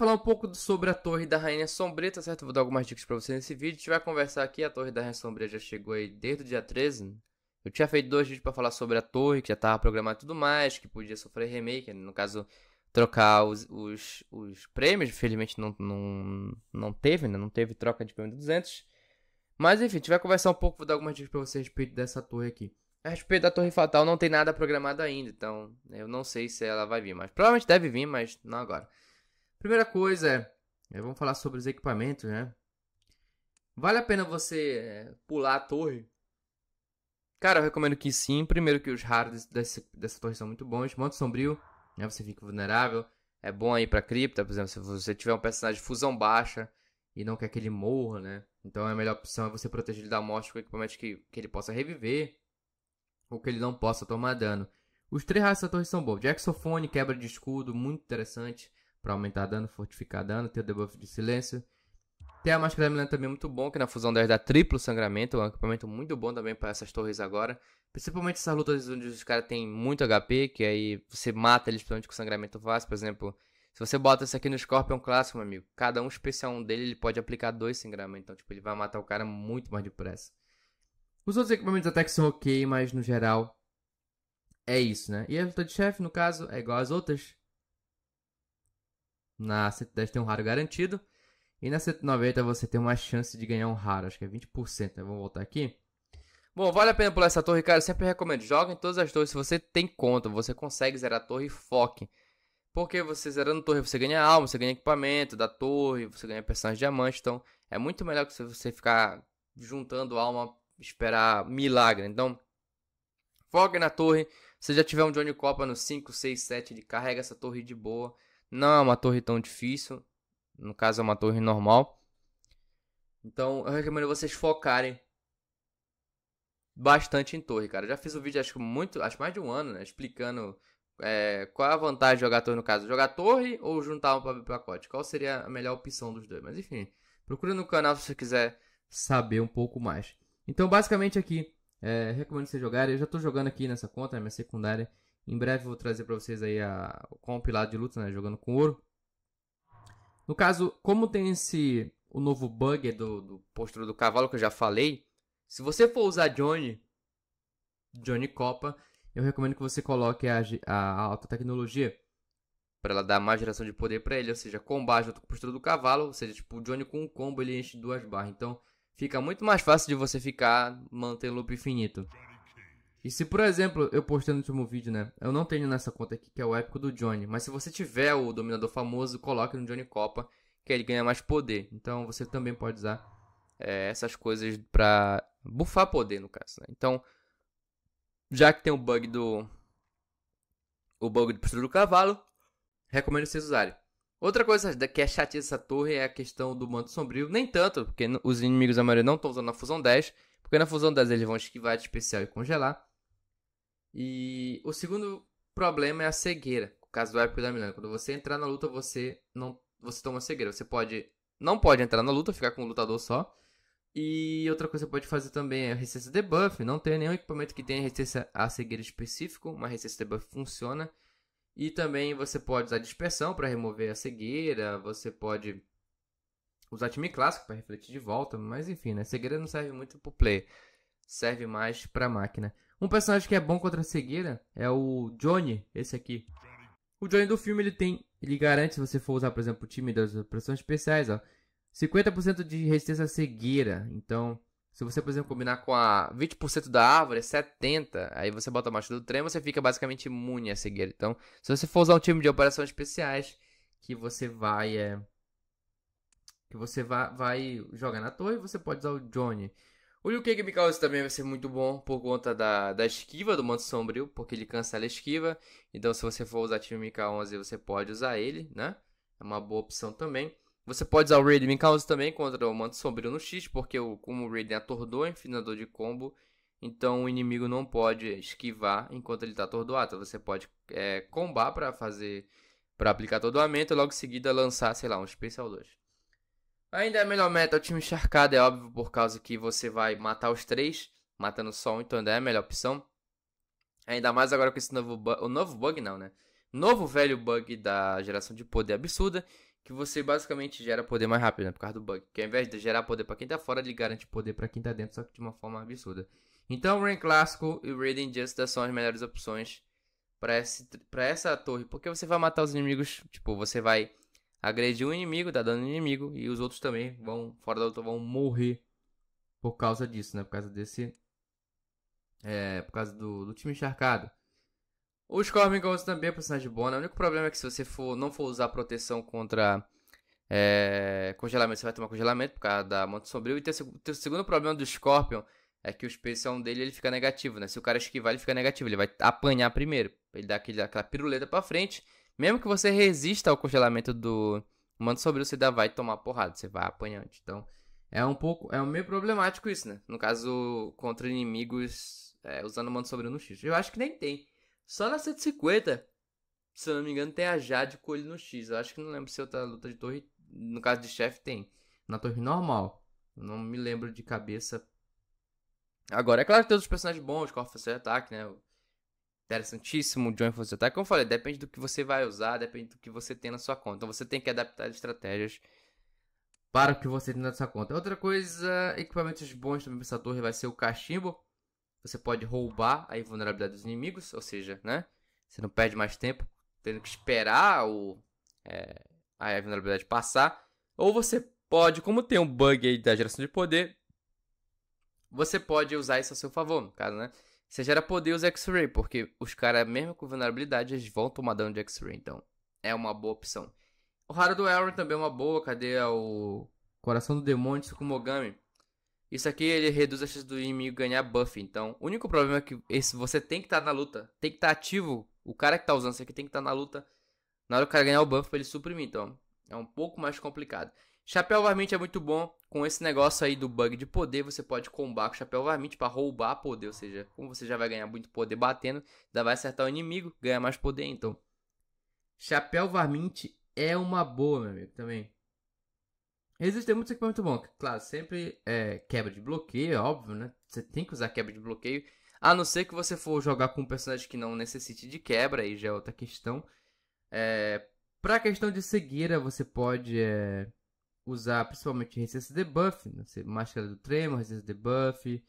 falar um pouco sobre a Torre da Rainha Sombreta, tá certo? Vou dar algumas dicas para você nesse vídeo. A gente vai conversar aqui, a Torre da Rainha Sombreta já chegou aí desde o dia 13. Eu tinha feito dois vídeos para falar sobre a torre, que já tava programada e tudo mais, que podia sofrer remake, né? no caso, trocar os, os, os prêmios. Infelizmente não, não, não teve, né? Não teve troca de prêmio de 200. Mas enfim, a gente vai conversar um pouco, vou dar algumas dicas para você a respeito dessa torre aqui. A respeito da Torre Fatal, não tem nada programado ainda, então eu não sei se ela vai vir, mas provavelmente deve vir, mas não agora. Primeira coisa é, é, vamos falar sobre os equipamentos, né? Vale a pena você é, pular a torre? Cara, eu recomendo que sim. Primeiro que os raros desse, dessa torre são muito bons. Monte sombrio, né? Você fica vulnerável. É bom aí pra cripta, por exemplo, se você tiver um personagem fusão baixa e não quer que ele morra, né? Então a melhor opção é você proteger ele da morte com equipamento que, que ele possa reviver ou que ele não possa tomar dano. Os três raças da torre são bons. Jacksofone, quebra de escudo, muito interessante para aumentar dano, fortificar dano, tem o debuff de silêncio. Tem a máscara da Milena também muito bom, que na fusão 10 dá triplo sangramento, é um equipamento muito bom também para essas torres agora. Principalmente essas lutas onde os caras têm muito HP, que aí você mata eles principalmente com sangramento fácil, por exemplo. Se você bota esse aqui no Scorpion clássico, meu amigo, cada um especial um dele, ele pode aplicar dois sangramentos, então tipo, ele vai matar o cara muito mais depressa. Os outros equipamentos até que são ok, mas no geral é isso, né? E a luta de chefe, no caso, é igual às outras. Na 110 tem um raro garantido. E na 190 você tem uma chance de ganhar um raro, acho que é 20%. Né? Vamos voltar aqui. Bom, vale a pena pular essa torre, cara. Eu sempre recomendo. Joga em todas as torres. Se você tem conta, você consegue zerar a torre e foque. Porque você zerando a torre, você ganha alma, você ganha equipamento da torre, você ganha personagem diamante. Então, é muito melhor que você ficar juntando alma, esperar milagre. Então, foque na torre. Se já tiver um Johnny Copa no 5, 6, 7, ele carrega essa torre de boa. Não é uma torre tão difícil. No caso, é uma torre normal. Então, eu recomendo vocês focarem bastante em torre, cara. já fiz um vídeo, acho muito, acho mais de um ano, né? Explicando é, qual é a vantagem de jogar torre no caso. Jogar torre ou juntar um pacote? Qual seria a melhor opção dos dois? Mas enfim, procura no canal se você quiser saber um pouco mais. Então, basicamente aqui, é, recomendo vocês jogarem. Eu já estou jogando aqui nessa conta, né, minha secundária. Em breve vou trazer para vocês aí a, o compilado de luta né? Jogando com ouro. No caso, como tem esse o novo bug do, do postura do cavalo que eu já falei, se você for usar Johnny, Johnny Copa, eu recomendo que você coloque a, a, alta tecnologia para ela dar mais geração de poder para ele, ou seja, combate junto com a postura do cavalo, ou seja, tipo, o Johnny com um combo ele enche duas barras. Então, fica muito mais fácil de você ficar mantendo o loop infinito. E se, por exemplo, eu postei no último vídeo, né? Eu não tenho nessa conta aqui, que é o épico do Johnny. Mas se você tiver o dominador famoso, coloque no Johnny Copa, que ele ganha mais poder. Então você também pode usar é, essas coisas pra bufar poder, no caso. Né? Então, já que tem o bug do. O bug do postura do cavalo, recomendo vocês usarem. Outra coisa que é, é chatinha essa torre é a questão do manto sombrio. Nem tanto, porque os inimigos da maioria não estão usando na fusão 10. Porque na fusão 10 eles vão esquivar de especial e congelar. E o segundo problema é a cegueira. O caso do Epic da Milena. Quando você entrar na luta, você não você toma cegueira. Você pode não pode entrar na luta, ficar com um lutador só. E outra coisa que você pode fazer também é resistência debuff. Não tem nenhum equipamento que tenha resistência a cegueira específico, mas resistência debuff funciona. E também você pode usar dispersão para remover a cegueira. Você pode usar time clássico para refletir de volta. Mas enfim, né? Cegueira não serve muito pro player. Serve mais pra máquina. Um personagem que é bom contra a cegueira é o Johnny, esse aqui. O Johnny do filme ele tem, ele garante se você for usar, por exemplo, o time das operações especiais, ó, 50% de resistência à cegueira. Então, se você, por exemplo, combinar com a 20% da árvore, 70, é aí você bota a marcha do trem, você fica basicamente imune à cegueira. Então, se você for usar um time de operações especiais, que você vai é, que você vai, vai jogar na torre, você pode usar o Johnny. O Liu Kang Mikauzi também vai ser muito bom por conta da, da esquiva do Manto Sombrio, porque ele cancela a esquiva. Então, se você for usar time Mika 11, você pode usar ele, né? É uma boa opção também. Você pode usar o Raiden Mikauzi também contra o Manto Sombrio no X, porque o, como o Raiden atordoa é finador de combo, então o inimigo não pode esquivar enquanto ele está atordoado. Então, você pode é, combar para fazer, para aplicar atordoamento e logo em seguida lançar, sei lá, um Special 2. Ainda é melhor meta é o time encharcado, é óbvio, por causa que você vai matar os três, matando só um, então ainda é a melhor opção. Ainda mais agora com esse novo bug. O novo bug não, né? Novo velho bug da geração de poder absurda. Que você basicamente gera poder mais rápido, né? Por causa do bug. Que ao invés de gerar poder para quem tá fora, ele garante poder para quem tá dentro, só que de uma forma absurda. Então, Rain Clássico e Raiden Justice são as melhores opções para essa torre. Porque você vai matar os inimigos, tipo, você vai agrediu um inimigo, tá dando inimigo, e os outros também vão, fora da luta, vão morrer por causa disso, né? Por causa desse. É, por causa do, do time encharcado. O Scorpion também é um personagem bom, né? O único problema é que se você for, não for usar proteção contra é, congelamento, você vai tomar congelamento por causa da Monte Sombrio. E o segundo problema do Scorpion é que o especial dele ele fica negativo, né? Se o cara esquivar, ele fica negativo, ele vai apanhar primeiro. Ele dá aquele, aquela piruleta pra frente mesmo que você resista ao congelamento do manto sobre você ainda vai tomar porrada, você vai apanhante. Então, é um pouco, é meio problemático isso, né? No caso, contra inimigos é, usando o manto sobre no X. Eu acho que nem tem. Só na 150, se eu não me engano, tem a Jade com no X. Eu acho que não lembro se é outra luta de torre, no caso de chefe, tem. Na torre normal. Não me lembro de cabeça. Agora, é claro que tem os personagens bons, com de ataque, né? interessantíssimo join uma influencer Attack. Como eu falei, depende do que você vai usar, depende do que você tem na sua conta. Então você tem que adaptar as estratégias para o que você tem na sua conta. Outra coisa, equipamentos bons também para essa torre vai ser o cachimbo. Você pode roubar a vulnerabilidade dos inimigos, ou seja, né? Você não perde mais tempo tendo que esperar o, é, a vulnerabilidade passar. Ou você pode, como tem um bug aí da geração de poder, você pode usar isso a seu favor, no caso, né? Você gera poder os X-Ray, porque os caras, mesmo com vulnerabilidade, eles vão tomar dano de X-Ray. Então, é uma boa opção. O raro do Elrond também é uma boa. Cadê é o Coração do Demônio de Tsukumogami? Isso aqui ele reduz a chance do inimigo ganhar buff. Então, o único problema é que esse, você tem que estar tá na luta. Tem que estar tá ativo. O cara que está usando isso aqui tem que estar tá na luta. Na hora que o cara ganhar o buff pra ele suprimir. Então, é um pouco mais complicado. Chapéu Varmint é muito bom com esse negócio aí do bug de poder, você pode combar com o chapéu varmint para roubar poder, ou seja, como você já vai ganhar muito poder batendo, ainda vai acertar o inimigo, ganha mais poder então. Chapéu varmint é uma boa, meu amigo, também. Existem muitos muito bons, claro, sempre é, quebra de bloqueio, é óbvio, né? Você tem que usar quebra de bloqueio, a não ser que você for jogar com um personagem que não necessite de quebra, aí já é outra questão. É, pra questão de cegueira, você pode. É usar principalmente resistência debuff, né? máscara do tremo, resistência debuff,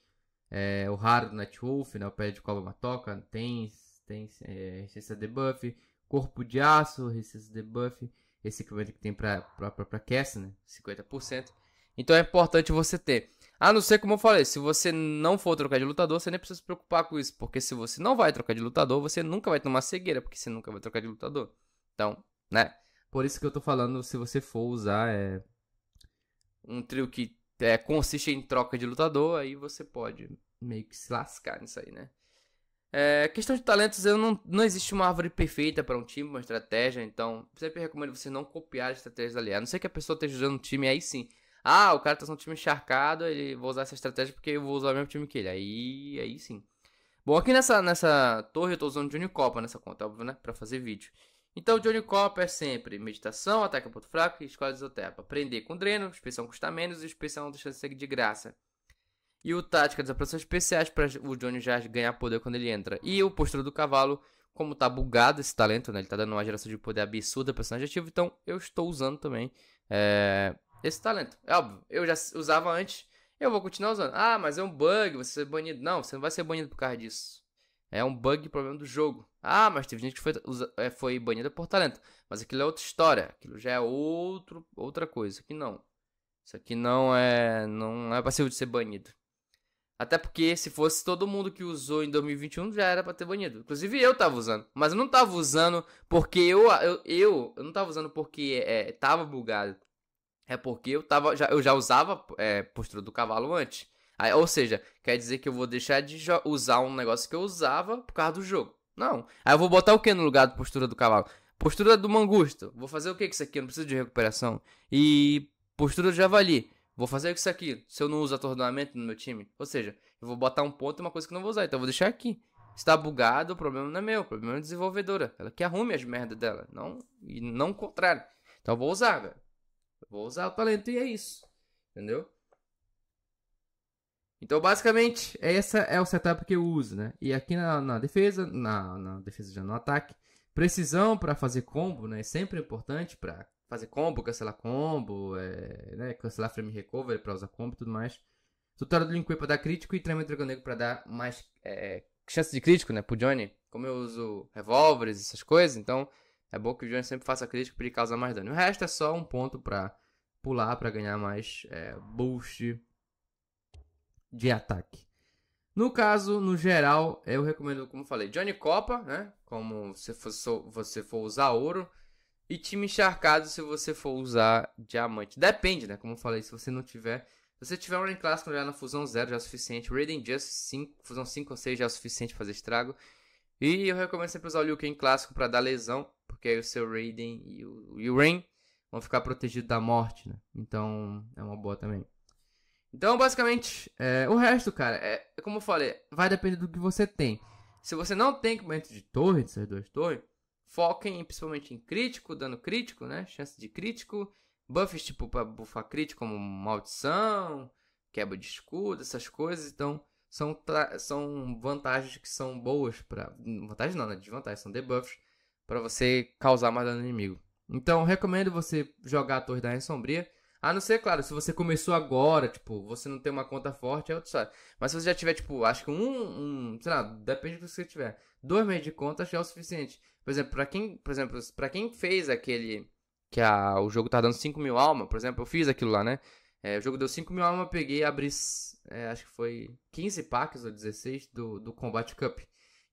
é, o raro do Nightwolf, né? o pé de cobra matoca, tem, tem é, resistência debuff, corpo de aço, resistência debuff, esse equipamento que tem para a própria caça né? 50%. Então é importante você ter. A não ser, como eu falei, se você não for trocar de lutador, você nem precisa se preocupar com isso. Porque se você não vai trocar de lutador, você nunca vai tomar cegueira, porque você nunca vai trocar de lutador. Então, né? Por isso que eu tô falando, se você for usar, é, um trio que é, consiste em troca de lutador, aí você pode meio que se lascar nisso aí, né? É, questão de talentos, eu não, não existe uma árvore perfeita para um time, uma estratégia, então sempre recomendo você não copiar a estratégia aliada. A não sei que a pessoa esteja usando um time aí sim. Ah, o cara tá usando um time encharcado, ele vou usar essa estratégia porque eu vou usar o mesmo time que ele. Aí, aí sim. Bom, aqui nessa, nessa torre eu tô usando de Unicopa nessa conta, óbvio, né? Pra fazer vídeo. Então, Johnny Copper é sempre meditação, ataque a ponto fraco e escola de isotepa. Aprender com dreno, inspeção custa menos e inspeção deixa de ser de graça. E o tática das operações especiais para o Johnny já ganhar poder quando ele entra. E o postura do cavalo, como tá bugado esse talento, né? Ele tá dando uma geração de poder absurda para personagem ativo, então eu estou usando também é, esse talento. É óbvio, eu já usava antes, eu vou continuar usando. Ah, mas é um bug, você ser é banido. Não, você não vai ser banido por causa disso. É um bug, problema do jogo. Ah, mas teve gente que foi, é, foi banida por talento. Mas aquilo é outra história. Aquilo já é outro, outra coisa. Aqui não. Isso aqui não é, não é passível de ser banido. Até porque se fosse todo mundo que usou em 2021 já era para ter banido. Inclusive eu tava usando, mas eu não tava usando porque eu eu, eu, eu não tava usando porque é, tava bugado. É porque eu tava já eu já usava é, postura do cavalo antes. Aí, ou seja, quer dizer que eu vou deixar de usar um negócio que eu usava por causa do jogo. Não. Aí eu vou botar o que no lugar da postura do cavalo? Postura do mangusto. Vou fazer o que com isso aqui? Eu não preciso de recuperação. E postura do javali. Vou fazer isso aqui, se eu não uso atordoamento no meu time. Ou seja, eu vou botar um ponto e uma coisa que eu não vou usar, então eu vou deixar aqui. Está bugado, o problema não é meu, o problema é a desenvolvedora. Ela que arrume as merdas dela, não, e não o contrário. Então eu vou usar, velho. Vou usar o talento e é isso. Entendeu? Então, basicamente, esse é o setup que eu uso, né? E aqui na, na defesa, na, na, defesa já no ataque, precisão para fazer combo, né? É sempre importante para fazer combo, cancelar combo, é, né? cancelar frame recovery para usar combo e tudo mais. Tutorial do Linkway para dar crítico e Tremendo Negro para dar mais é, chance de crítico, né? Pro Johnny, como eu uso revólveres, essas coisas, então é bom que o Johnny sempre faça crítico para ele causar mais dano. O resto é só um ponto para pular, para ganhar mais é, boost de ataque. No caso, no geral, eu recomendo, como falei, Johnny Copa, né? Como se fosse você for usar ouro. E time encharcado se você for usar diamante. Depende, né? Como eu falei, se você não tiver. Se você tiver um clássico já na fusão 0 já é o suficiente. Raiding Just 5, fusão 5 ou 6 já é o suficiente fazer estrago. E eu recomendo sempre usar o Liu Kang clássico para dar lesão. Porque aí o seu Raiden e o, e o Rain vão ficar protegidos da morte, né? Então é uma boa também. Então, basicamente, é, o resto, cara, é, é como eu falei, vai depender do que você tem. Se você não tem equipamento de torre, dessas duas torres, foquem principalmente em crítico, dano crítico, né? Chance de crítico, buffs tipo para buffar crítico, como maldição, quebra de escudo, essas coisas. Então, são, são vantagens que são boas para. Vantagem não, né? Desvantagens, são debuffs para você causar mais dano no inimigo. Então, recomendo você jogar a Torre da Rainha Sombria a não ser, claro, se você começou agora, tipo, você não tem uma conta forte, é outra história. Mas se você já tiver, tipo, acho que um, um sei lá, depende do que você tiver. Dois meses de conta já é o suficiente. Por exemplo, pra quem, por exemplo, pra quem fez aquele. Que a, o jogo tá dando 5 mil alma, por exemplo, eu fiz aquilo lá, né? É, o jogo deu 5 mil alma, eu peguei, abri, é, acho que foi 15 packs ou 16 do, do Combat Cup.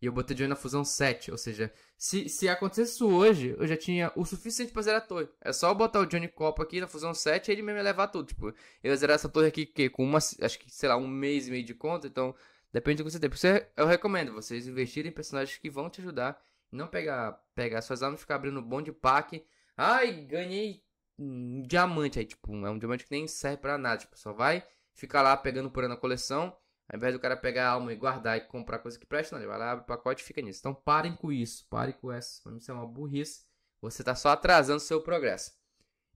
E eu botei Johnny na fusão 7. Ou seja, se, se acontecesse isso hoje, eu já tinha o suficiente pra zerar a torre. É só eu botar o Johnny Copo aqui na fusão 7 e ele mesmo ia levar tudo. Tipo, eu ia zerar essa torre aqui que, com uma, acho que, sei lá, um mês e meio de conta. Então, depende do que você tem. Por isso eu recomendo vocês investirem em personagens que vão te ajudar. Não pegar, pegar suas armas e ficar abrindo bom de pack. Ai, ganhei um diamante aí. Tipo, é um diamante que nem serve pra nada. Tipo, só vai ficar lá pegando por ano a coleção ao invés do cara pegar a alma e guardar e comprar coisa que presta, não, ele vai lá, abre o pacote e fica nisso. Então parem com isso, parem com essa. Pra mim isso é uma burrice. Você está só atrasando o seu progresso.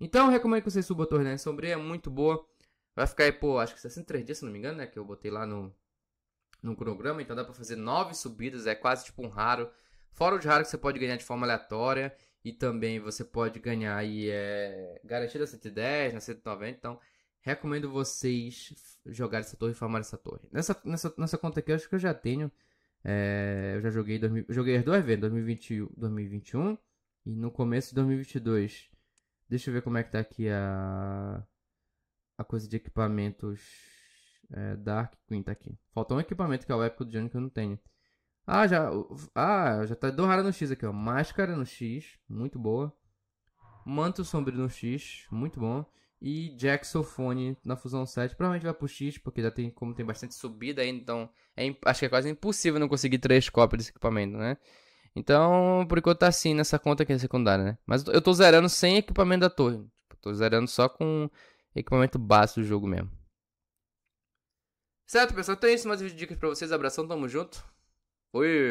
Então eu recomendo que você suba a Torneira Sombria, é muito boa. Vai ficar aí, pô, acho que 63 dias, se não me engano, né? Que eu botei lá no, no cronograma. Então dá pra fazer 9 subidas, é quase tipo um raro. Fora de raro que você pode ganhar de forma aleatória. E também você pode ganhar aí, é, garantida 110, na 190. Então Recomendo vocês jogar essa torre e farmar essa torre. Nessa, nessa, nessa conta aqui, eu acho que eu já tenho. É, eu já joguei, dois, joguei as duas vezes, 2020, 2021 e no começo de 2022. Deixa eu ver como é que tá aqui a, a coisa de equipamentos. É, Dark Queen tá aqui. Faltou um equipamento que é o épico do Johnny que eu não tenho. Ah, já, ah, já tá Dohara no X aqui, ó. Máscara no X, muito boa. Manto sombrio no X, muito bom. E Jacksonfone na Fusão 7. Provavelmente vai pro X, porque já tem, como tem bastante subida aí, então é, acho que é quase impossível não conseguir três cópias desse equipamento, né? Então, por enquanto tá assim nessa conta aqui é secundária, né? Mas eu tô zerando sem equipamento da torre. Tipo, tô zerando só com equipamento básico do jogo mesmo. Certo, pessoal? Então é isso. Mais um vídeo de dicas pra vocês. Abração, tamo junto. Fui!